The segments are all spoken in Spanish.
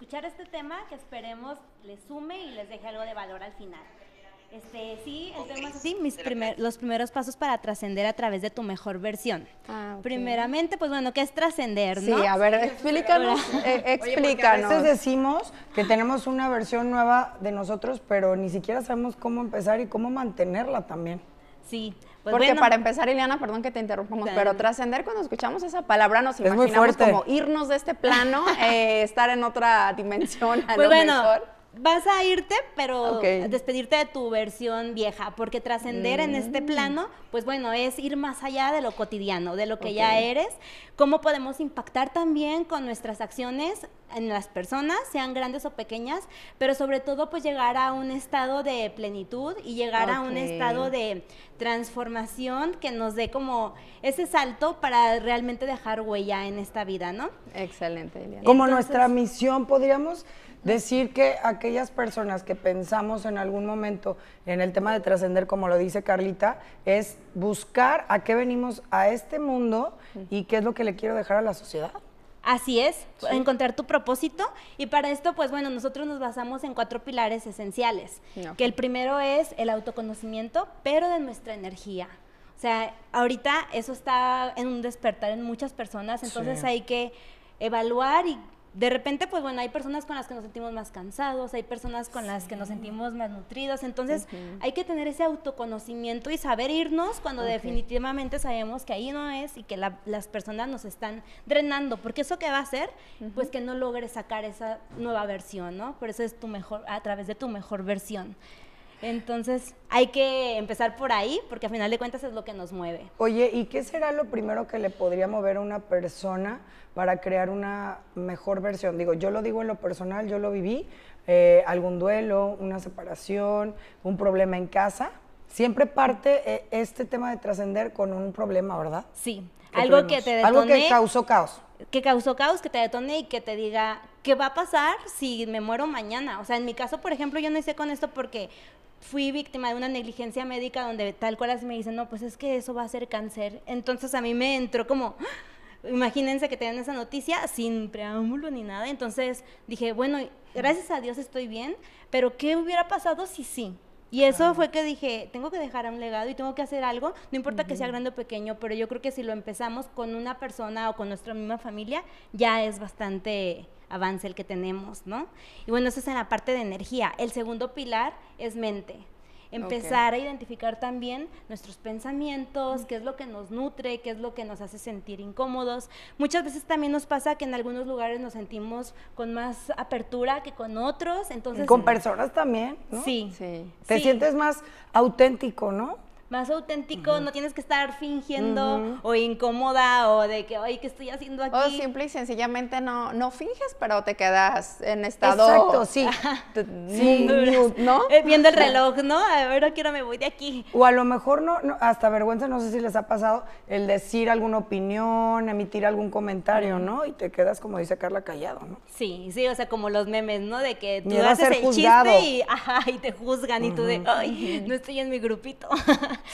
escuchar este tema que esperemos les sume y les deje algo de valor al final. Este, sí, el tema mis primer, los primeros pasos para trascender a través de tu mejor versión. Ah, Primeramente, pues bueno, ¿qué es trascender, sí, no? a ver, explícanos, explícanos. Eh, a veces decimos que tenemos una versión nueva de nosotros, pero ni siquiera sabemos cómo empezar y cómo mantenerla también. Sí. Pues Porque para empezar, Ileana, perdón que te interrumpamos, pero trascender cuando escuchamos esa palabra nos imaginamos como irnos de este plano, eh, estar en otra dimensión. A pues lo mejor vas a irte, pero despedirte de tu versión vieja, porque trascender en este mm. plano, pues bueno, es ir más allá de lo cotidiano, de lo que ya eres, cómo podemos impactar también con nuestras acciones en las personas, sean grandes o pequeñas, pero sobre todo pues llegar a un estado de plenitud y llegar a un estado de transformación que nos dé como ese salto para realmente dejar huella en esta vida, ¿no? Excelente. Eliana. Como nuestra misión, podríamos Decir que aquellas personas que pensamos en algún momento en el tema de trascender, como lo dice Carlita, es buscar a qué venimos a este mundo y qué es lo que le quiero dejar a la sociedad. Así es, encontrar tu propósito y para esto pues bueno, nosotros nos basamos en cuatro pilares esenciales, que el primero es el autoconocimiento, pero de nuestra energía. O sea, ahorita eso está en un despertar en muchas personas, entonces hay que evaluar y de repente, pues bueno, hay personas con las que nos sentimos más cansados, hay personas con las que nos sentimos más nutridas, entonces hay que tener ese autoconocimiento y saber irnos cuando definitivamente sabemos que ahí no es y que las personas nos están drenando, porque eso que va a hacer, pues que no logres sacar esa nueva versión, ¿no? Por eso es tu mejor, a través de tu mejor versión. Entonces hay que empezar por ahí porque a final de cuentas es lo que nos mueve. Oye, ¿y qué será lo primero que le podría mover a una persona para crear una mejor versión? Digo, yo lo digo en lo personal, yo lo viví, eh, algún duelo, una separación, un problema en casa. Siempre parte eh, este tema de trascender con un problema, ¿verdad? Sí, algo que te detonó. Algo que causó caos que causó caos, que te detone y que te diga qué va a pasar si me muero mañana. O sea, en mi caso, por ejemplo, yo no hice con esto porque fui víctima de una negligencia médica donde tal cual así me dicen, no, pues es que eso va a ser cáncer. Entonces a mí me entró como, imagínense que te esa noticia sin preámbulo ni nada. Entonces dije, bueno, gracias a Dios estoy bien, pero ¿qué hubiera pasado si sí? Y eso fue que dije, tengo que dejar un legado y tengo que hacer algo, no importa que sea grande o pequeño, pero yo creo que si lo empezamos con una persona o con nuestra misma familia, ya es bastante avance el que tenemos, ¿no? Y bueno, eso es en la parte de energía. El segundo pilar es mente empezar a identificar también nuestros pensamientos, qué es lo que nos nutre, qué es lo que nos hace sentir incómodos. Muchas veces también nos pasa que en algunos lugares nos sentimos con más apertura que con otros, entonces... Con personas también, ¿no? Sí. Te sientes más auténtico, ¿no? más auténtico, no tienes que estar fingiendo o incómoda o de que, ay, ¿qué estoy haciendo aquí? O simple y sencillamente no, no finges, pero te quedas en estado... Exacto, sí. sí ¿no? Eh, viendo el reloj, ¿no? A ver, ¿a qué me voy de aquí? O a lo mejor, no, hasta vergüenza, no sé si les ha pasado, el decir alguna opinión, emitir algún comentario, ¿no? Y te quedas, como dice Carla, callado, ¿no? Sí, sí, o sea, como los memes, ¿no? De que tú haces el chiste y, ajá, te juzgan y tú de, ay, no estoy en mi grupito.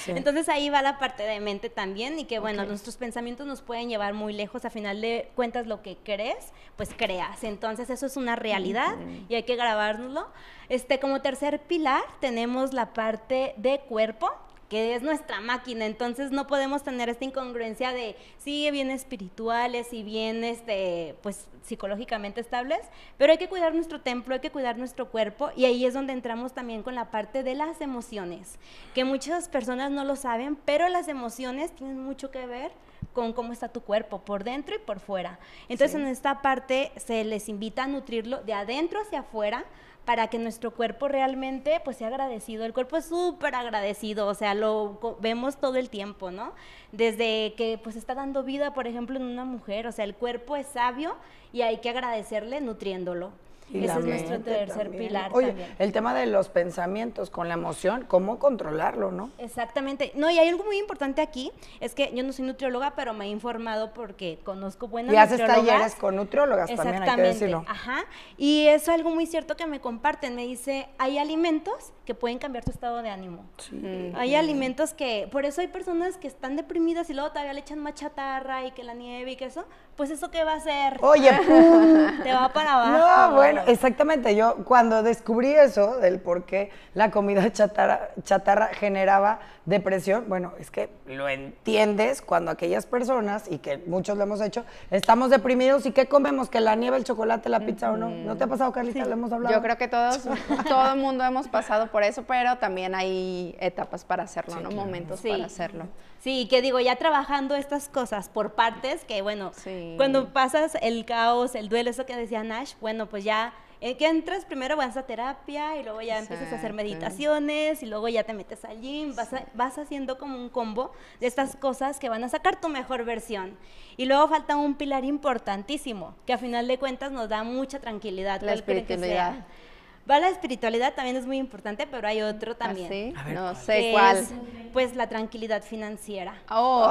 Entonces ahí va la parte de mente también y que bueno, nuestros pensamientos nos pueden llevar muy lejos, a final de cuentas lo que crees, pues creas. Entonces eso es una realidad y hay que grabarlo Este, como tercer pilar tenemos la parte de cuerpo, que es nuestra máquina, entonces no podemos tener esta incongruencia de sí, bien espirituales y bien este pues psicológicamente estables, pero hay que cuidar nuestro templo, hay que cuidar nuestro cuerpo y ahí es donde entramos también con la parte de las emociones, que muchas personas no lo saben, pero las emociones tienen mucho que ver con cómo está tu cuerpo, por dentro y por fuera. Entonces en esta parte se les invita a nutrirlo de adentro hacia afuera para que nuestro cuerpo realmente pues sea agradecido. El cuerpo es súper agradecido, o sea, lo vemos todo el tiempo, ¿no? Desde que pues está dando vida, por ejemplo, en una mujer, o sea, el cuerpo es sabio y hay que agradecerle nutriéndolo. Ese es nuestro tercer pilar. Oye, el tema de los pensamientos con la emoción, cómo controlarlo, ¿no? Exactamente. No, y hay algo muy importante aquí, es que yo no soy nutrióloga, pero me he informado porque conozco buenas nutriólogas. Y haces talleres con nutriólogas también, hay que Ajá. Y es algo muy cierto que me comparten. Me dice, hay alimentos que pueden cambiar tu estado de ánimo. Hay alimentos que, por eso hay personas que están deprimidas y luego todavía le echan más chatarra y que la nieve y que eso, pues eso qué va a hacer? Oye, te va para abajo. No, bueno, exactamente, yo cuando descubrí eso del por qué la comida chatarra, generaba depresión, bueno, es que lo entiendes cuando aquellas personas, y que muchos lo hemos hecho, estamos deprimidos y qué comemos, que la nieve, el chocolate, la pizza o no. ¿No te ha pasado, Carlita? Lo hemos hablado. Yo creo que todos, todo el mundo hemos pasado por por eso, pero también hay etapas para hacerlo, ¿no? Momentos para hacerlo. Sí, que digo, ya trabajando estas cosas por partes, que bueno, cuando pasas el caos, el duelo, eso que decía Nash, bueno, pues ya eh, que entras primero vas a terapia y luego ya empiezas a hacer meditaciones y luego ya te metes al gym, vas, haciendo como un combo de estas cosas que van a sacar tu mejor versión. Y luego falta un pilar importantísimo, que a final de cuentas nos da mucha tranquilidad. La espiritualidad. Va la espiritualidad también es muy importante, pero hay otro ¿Ah, también. sí? no sé cuál. pues la tranquilidad financiera. Oh,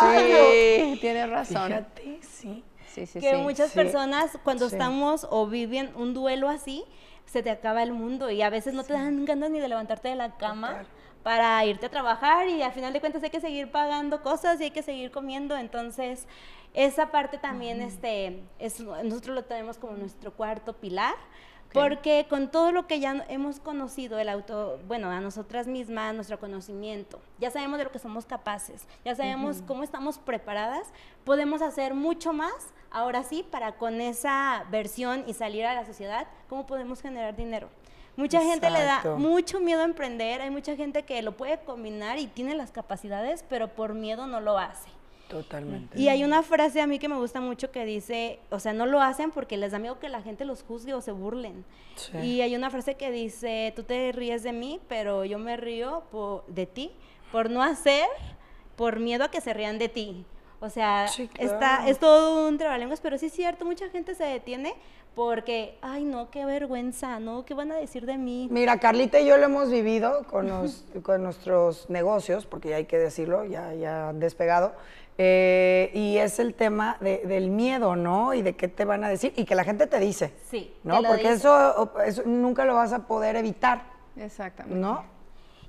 sí, tienes razón. Fíjate, sí. Sí, sí, que muchas personas cuando estamos o viven un duelo así, se te acaba el mundo y a veces no te dan ganas ni de levantarte de la cama para irte a trabajar y al final de cuentas hay que seguir pagando cosas y hay que seguir comiendo, entonces esa parte también, este, nosotros lo tenemos como nuestro cuarto pilar. Porque con todo lo que ya hemos conocido, el auto, bueno, a nosotras mismas, nuestro conocimiento, ya sabemos de lo que somos capaces, ya sabemos cómo estamos preparadas, podemos hacer mucho más, ahora sí, para con esa versión y salir a la sociedad, cómo podemos generar dinero. Mucha gente le da mucho miedo a emprender, hay mucha gente que lo puede combinar y tiene las capacidades, pero por miedo no lo hace. Totalmente. Y hay una frase a mí que me gusta mucho que dice, o sea, no lo hacen porque les da miedo que la gente los juzgue o se burlen. Y hay una frase que dice, tú te ríes de mí, pero yo me río por, de ti por no hacer, por miedo a que se rían de ti. O sea, está, es todo un trabalenguas, pero sí es cierto, mucha gente se detiene porque, ay, no, qué vergüenza, ¿no? ¿Qué van a decir de mí? Mira, Carlita y yo lo hemos vivido con, con nuestros negocios, porque ya hay que decirlo, ya, ya han despegado. Eh, y es el tema del miedo, ¿no? Y de qué te van a decir y que la gente te dice. Sí. ¿No? Porque eso, nunca lo vas a poder evitar. Exactamente. ¿No?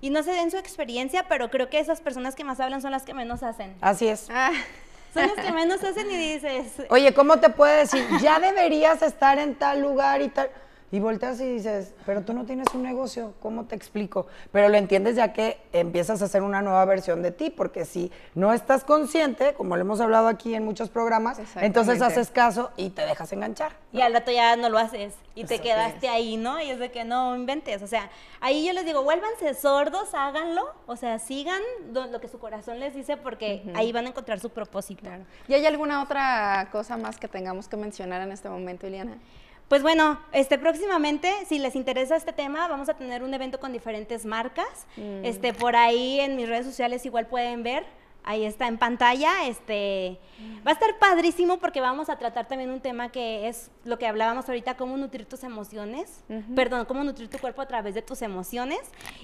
Y no sé en su experiencia, pero creo que esas personas que más hablan son las que menos hacen. Así es. Ah. Son los que menos hacen y dices. Oye, ¿cómo te puedo decir? Ya deberías estar en tal lugar y tal. Y volteas y dices, pero tú no tienes un negocio, ¿cómo te explico? Pero lo entiendes ya que empiezas a hacer una nueva versión de ti, porque si no estás consciente, como lo hemos hablado aquí en muchos programas, entonces haces caso y te dejas enganchar. Y al rato ya no lo haces y te quedaste ahí, ¿no? Y es de que no inventes. O sea, ahí yo les digo, vuélvanse sordos, háganlo, o sea, sigan lo que su corazón les dice porque ahí van a encontrar su propósito. Claro. ¿Y hay alguna otra cosa más que tengamos que mencionar en este momento, Ileana? Pues bueno, este próximamente, si les interesa este tema, vamos a tener un evento con diferentes marcas. Mm. Este por ahí en mis redes sociales igual pueden ver ahí está en pantalla. Este, va a estar padrísimo porque vamos a tratar también un tema que es lo que hablábamos ahorita, cómo nutrir tus emociones, perdón, cómo nutrir tu cuerpo a través de tus emociones.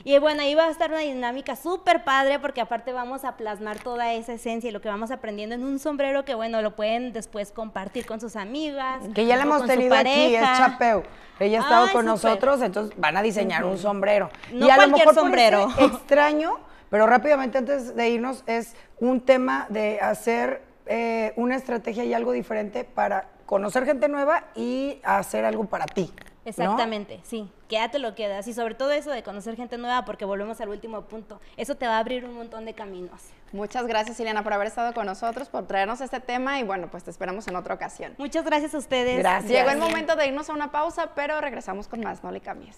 Y bueno, ahí va a estar una dinámica súper padre porque aparte vamos a plasmar toda esa esencia y lo que vamos aprendiendo en un sombrero que bueno, lo pueden después compartir con sus amigas. Que ya la hemos tenido aquí, es Chapeu. Ella ha estado con nosotros, entonces van a diseñar un sombrero. No y a lo mejor sombrero. extraño pero rápidamente antes de irnos es un tema de hacer eh, una estrategia y algo diferente para conocer gente nueva y hacer algo para ti. Exactamente, sí, quédate lo quedas y sobre todo eso de conocer gente nueva porque volvemos al último punto, eso te va a abrir un montón de caminos. Muchas gracias Ileana por haber estado con nosotros, por traernos este tema y bueno, pues te esperamos en otra ocasión. Muchas gracias a ustedes. Gracias. Llegó el momento de irnos a una pausa, pero regresamos con más, no le cambies.